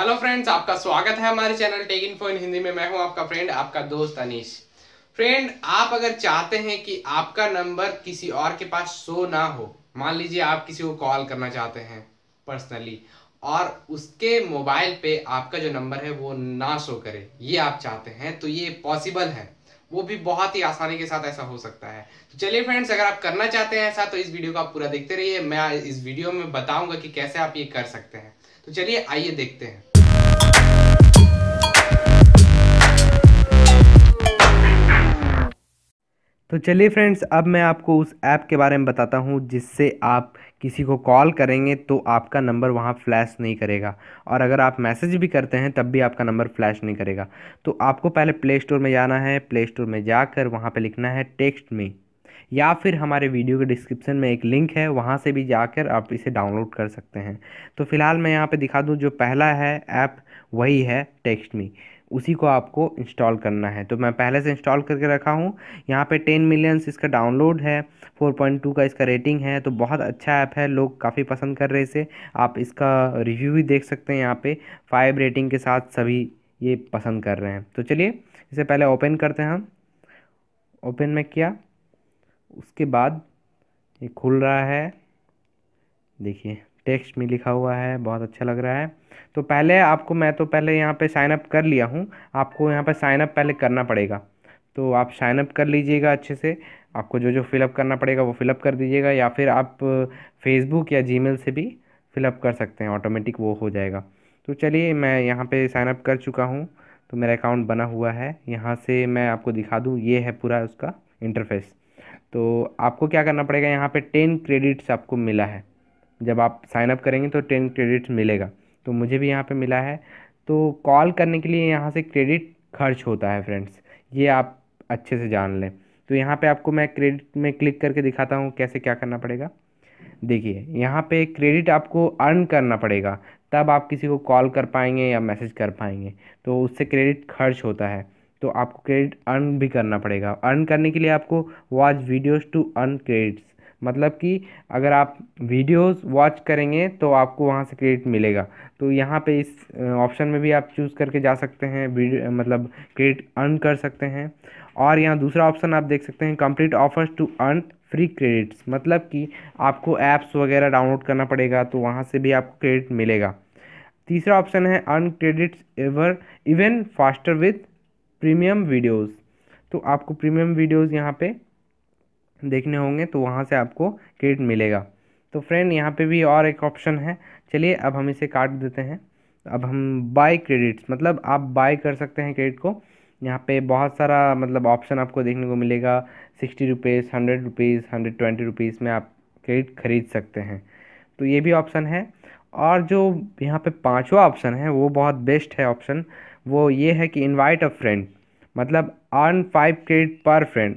hello friends आपका स्वागत है हमारे channel tech in in Hindi में मैं हूं आपका फ्रेंड आपका दोस्त अनीश फ्रेंड आप अगर चाहते हैं कि आपका नंबर किसी और के पास शो ना हो मान लीजिए आप किसी को कॉल करना चाहते हैं पर्सनली और उसके मोबाइल पे आपका जो नंबर है वो ना शो करे ये आप चाहते हैं तो ये पॉसिबल है वो भी बहुत ही आसानी के साथ ऐसा हो सकता है तो चलिए फ्रेंड्स अगर आप करना चाहते हैं ऐसा तो इस वीडियो को आप पूरा देखते रहिए मैं इस वीडियो में बताऊंगा कि कैसे आप ये कर सकते हैं तो चलिए आइए देखते हैं तो चलिए फ्रेंड्स अब मैं आपको उस ऐप के बारे में बताता हूँ जिससे आप किसी को कॉल करेंगे तो आपका नंबर वहाँ फ्लैश नहीं करेगा और अगर आप मैसेज भी करते हैं तब भी आपका नंबर फ्लैश नहीं करेगा तो आपको पहले प्ले स्टोर में जाना है प्ले स्टोर में जाकर वहाँ पे लिखना है टेक्स्ट में या फिर हमारे वीडियो के डिस्क्रिप्शन में एक लिंक है वहाँ से भी जाकर आप इसे डाउनलोड कर सकते हैं तो फिलहाल मैं यहाँ पे दिखा दूँ जो पहला है ऐप वही है टेक्स्ट मी उसी को आपको इंस्टॉल करना है तो मैं पहले से इंस्टॉल करके रखा हूँ यहाँ पे टेन मिलियंस इसका डाउनलोड है फोर पॉइंट टू का इसका रेटिंग है तो बहुत अच्छा ऐप है लोग काफ़ी पसंद कर रहे इसे आप इसका रिव्यू भी देख सकते हैं यहाँ पे फाइव रेटिंग के साथ सभी ये पसंद कर रहे हैं तो चलिए इसे पहले ओपन करते हैं हम ओपन में किया उसके बाद ये खुल रहा है देखिए टेक्स्ट में लिखा हुआ है बहुत अच्छा लग रहा है तो पहले आपको मैं तो पहले यहाँ पे साइन अप कर लिया हूँ आपको यहाँ पे साइन अप पहले करना पड़ेगा तो आप साइन अप कर लीजिएगा अच्छे से आपको जो जो फिलअप करना पड़ेगा वो फिलअप कर दीजिएगा या फिर आप फेसबुक या जी से भी फिलअप कर सकते हैं ऑटोमेटिक वो हो जाएगा तो चलिए मैं यहाँ पर साइनअप कर चुका हूँ तो मेरा अकाउंट बना हुआ है यहाँ से मैं आपको दिखा दूँ ये है पूरा उसका इंटरफेस तो आपको क्या करना पड़ेगा यहाँ पे टेन क्रेडिट्स आपको मिला है जब आप साइन अप करेंगे तो टेन क्रेडिट्स मिलेगा तो मुझे भी यहाँ पे मिला है तो कॉल करने के लिए यहाँ से क्रेडिट खर्च होता है फ्रेंड्स ये आप अच्छे से जान लें तो यहाँ पे आपको मैं क्रेडिट में क्लिक करके दिखाता हूँ कैसे क्या करना पड़ेगा देखिए यहाँ पे क्रेडिट आपको अर्न करना पड़ेगा तब आप किसी को कॉल कर पाएंगे या मैसेज कर पाएंगे तो उससे क्रेडिट खर्च होता है तो आपको क्रेडिट अर्न भी करना पड़ेगा अर्न करने के लिए आपको watch videos to earn credits मतलब कि अगर आप वीडियोस वॉच करेंगे तो आपको वहाँ से क्रेडिट मिलेगा तो यहाँ पे इस ऑप्शन में भी आप चूज़ करके जा सकते हैं वीडियो मतलब क्रेडिट अर्न कर सकते हैं और यहाँ दूसरा ऑप्शन आप देख सकते हैं complete offers to earn free credits मतलब कि आपको ऐप्स वगैरह डाउनलोड करना पड़ेगा तो वहाँ से भी आपको क्रेडिट मिलेगा तीसरा ऑप्शन है earn credits ever even faster with premium videos तो आपको प्रीमियम वीडियोस यहाँ पे देखने होंगे तो वहाँ से आपको क्रेडिट मिलेगा तो फ्रेंड यहाँ पे भी और एक ऑप्शन है चलिए अब हम इसे काट देते हैं अब हम बाय क्रेडिट्स मतलब आप बाय कर सकते हैं क्रेडिट को यहाँ पे बहुत सारा मतलब ऑप्शन आपको देखने को मिलेगा sixty rupees hundred rupees hundred twenty rupees में आप क्रेडिट खरीद सकते हैं तो ये भी ऑप्शन है और जो यहाँ पे पांचवा ऑप्शन है वो बहुत बेस्ट है ऑप्शन वो ये है कि इनवाइट अ फ्रेंड मतलब earn five credit per friend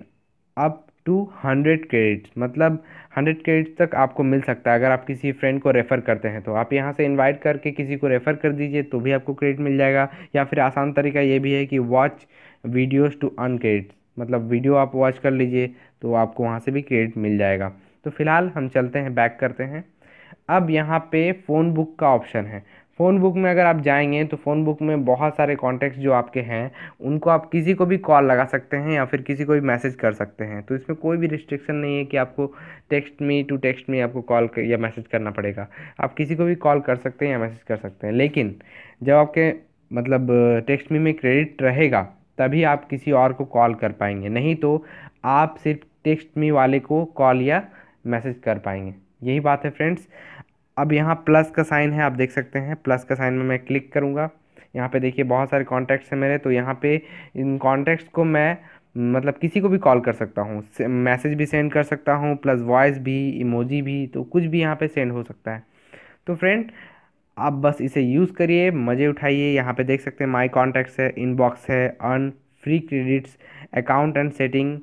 up to hundred credits मतलब हंड्रेड क्रेडिट्स तक आपको मिल सकता है अगर आप किसी फ्रेंड को रेफ़र करते हैं तो आप यहाँ से इनवाइट करके किसी को रेफ़र कर दीजिए तो भी आपको क्रेडिट मिल जाएगा या फिर आसान तरीका ये भी है कि watch videos to earn credits मतलब वीडियो आप वॉच कर लीजिए तो आपको वहाँ से भी क्रेडिट मिल जाएगा तो फिलहाल हम चलते हैं बैक करते हैं अब यहाँ पे फ़ोन बुक का ऑप्शन है फ़ोन बुक में अगर आप जाएंगे तो फ़ोन बुक में बहुत सारे कॉन्टैक्ट्स जो आपके हैं उनको आप किसी को भी कॉल लगा सकते हैं या फिर किसी को भी मैसेज कर सकते हैं तो इसमें कोई भी रिस्ट्रिक्शन नहीं है कि आपको text me to text me आपको कॉल या मैसेज करना पड़ेगा आप किसी को भी कॉल कर सकते हैं या मैसेज कर सकते हैं लेकिन जब आपके मतलब टेक्स्ट मी में क्रेडिट रहेगा तभी आप किसी और को कॉल कर पाएंगे नहीं तो आप सिर्फ टेक्स्ट मी वाले को कॉल या मैसेज कर पाएंगे यही बात है फ्रेंड्स अब यहाँ प्लस का साइन है आप देख सकते हैं प्लस का साइन में मैं क्लिक करूँगा यहाँ पे देखिए बहुत सारे कॉन्टैक्ट्स हैं मेरे तो यहाँ पे इन कॉन्टैक्ट्स को मैं मतलब किसी को भी कॉल कर सकता हूँ मैसेज भी सेंड कर सकता हूँ प्लस वॉइस भी इमोजी भी तो कुछ भी यहाँ पे सेंड हो सकता है तो फ्रेंड आप बस इसे यूज़ करिए मज़े उठाइए यहाँ पे देख सकते हैं माई कॉन्टैक्ट्स है इनबॉक्स है earn free credits account and setting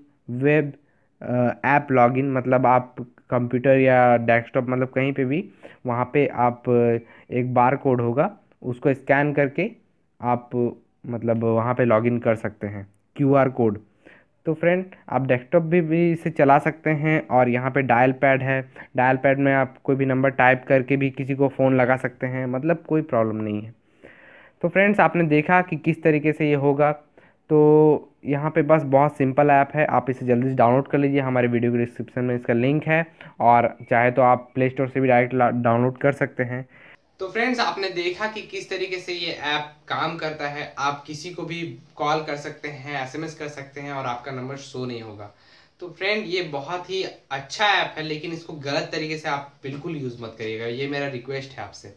web app login मतलब आप कंप्यूटर या डेस्कटॉप मतलब कहीं पे भी वहाँ पे आप एक बार कोड होगा उसको स्कैन करके आप मतलब वहाँ पे लॉगिन कर सकते हैं क्यू आर कोड तो फ्रेंड आप डेस्कटॉप भी, भी इसे चला सकते हैं और यहाँ पे डायल पैड है डायल पैड में आप कोई भी नंबर टाइप करके भी किसी को फ़ोन लगा सकते हैं मतलब कोई प्रॉब्लम नहीं है तो फ्रेंड्स आपने देखा कि किस तरीके से ये होगा तो यहाँ पे बस बहुत सिंपल ऐप है आप इसे जल्दी से डाउनलोड कर लीजिए हमारे वीडियो के डिस्क्रिप्शन में इसका लिंक है और चाहे तो आप प्ले स्टोर से भी डायरेक्ट डाउनलोड कर सकते हैं तो फ्रेंड्स आपने देखा कि किस तरीके से ये ऐप काम करता है आप किसी को भी कॉल कर सकते हैं एसएमएस कर सकते हैं और आपका नंबर शो नहीं होगा तो फ्रेंड ये बहुत ही अच्छा ऐप है लेकिन इसको गलत तरीके से आप बिल्कुल यूज़ मत करिएगा ये मेरा रिक्वेस्ट है आपसे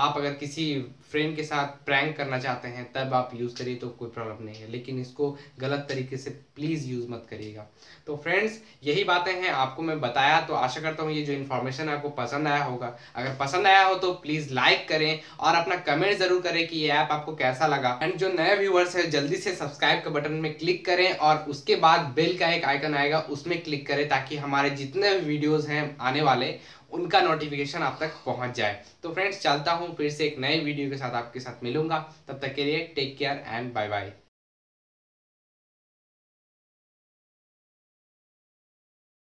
आप अगर किसी फ्रेंड के साथ प्रैंक करना चाहते हैं तब आप यूज़ करिए तो कोई प्रॉब्लम नहीं है लेकिन इसको गलत तरीके से प्लीज़ यूज़ मत करिएगा तो फ्रेंड्स यही बातें हैं आपको मैं बताया तो आशा करता हूँ ये जो इन्फॉर्मेशन आपको पसंद आया होगा अगर पसंद आया हो तो प्लीज़ लाइक करें और अपना कमेंट ज़रूर करें कि ये ऐप आपको कैसा लगा एंड जो नए व्यूवर्स है जल्दी से सब्सक्राइब के बटन में क्लिक करें और उसके बाद बिल का एक आइकन आएगा आएगा उसमें क्लिक करें ताकि हमारे जितने भी वीडियोस हैं आने वाले उनका नोटिफिकेशन आप तक पहुंच जाए तो फ्रेंड्स चलता हूं फिर से एक नए वीडियो के साथ आपके साथ मिलूंगा तब तक के लिए take care and bye bye